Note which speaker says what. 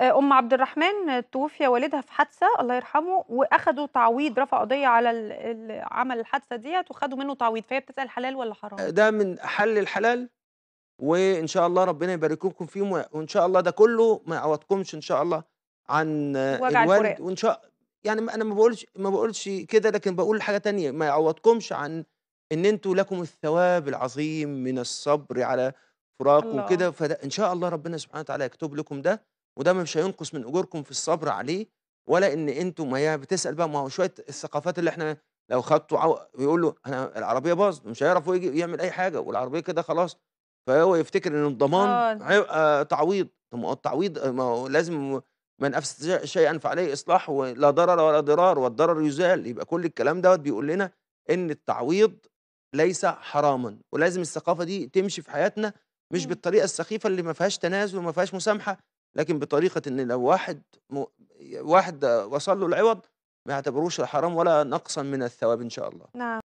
Speaker 1: آه، أم عبد الرحمن توفي والدها في حادثة الله يرحمه وأخدوا تعويض رفع قضية على عمل الحادثة ديت وخدوا منه تعويض فهي بتسأل حلال ولا حرام آه،
Speaker 2: ده من حل الحلال وإن شاء الله ربنا يبارككم فيهم وإن شاء الله ده كله ما يعوضكمش إن شاء الله عن الوالد وإن شاء يعني أنا ما بقولش ما بقولش كده لكن بقول حاجة تانية ما يعوضكمش عن إن أنتوا لكم الثواب العظيم من الصبر على فراق وكده فإن شاء الله ربنا سبحانه وتعالى يكتب لكم ده وده مش هينقص من اجوركم في الصبر عليه ولا ان انتم ما هي بتسال بقى ما هو شويه الثقافات اللي احنا لو خدته عو... يقول له انا العربيه باظت مش هيعرف يجي يعمل اي حاجه والعربيه كده خلاص فهو يفتكر ان الضمان آه. هيبقى تعويض طب ما هو التعويض ما هو لازم من افسد شيئا فعليه اصلاح ولا ضرر ولا ضرار والضرر يزال يبقى كل الكلام دوت بيقول لنا ان التعويض ليس حراما ولازم الثقافه دي تمشي في حياتنا مش بالطريقه السخيفه اللي ما فيهاش تنازل وما فيهاش مسامحه لكن بطريقه ان لو واحد م... واحد وصل له العوض ما يعتبروش حرام ولا نقصا من الثواب ان شاء الله
Speaker 1: نعم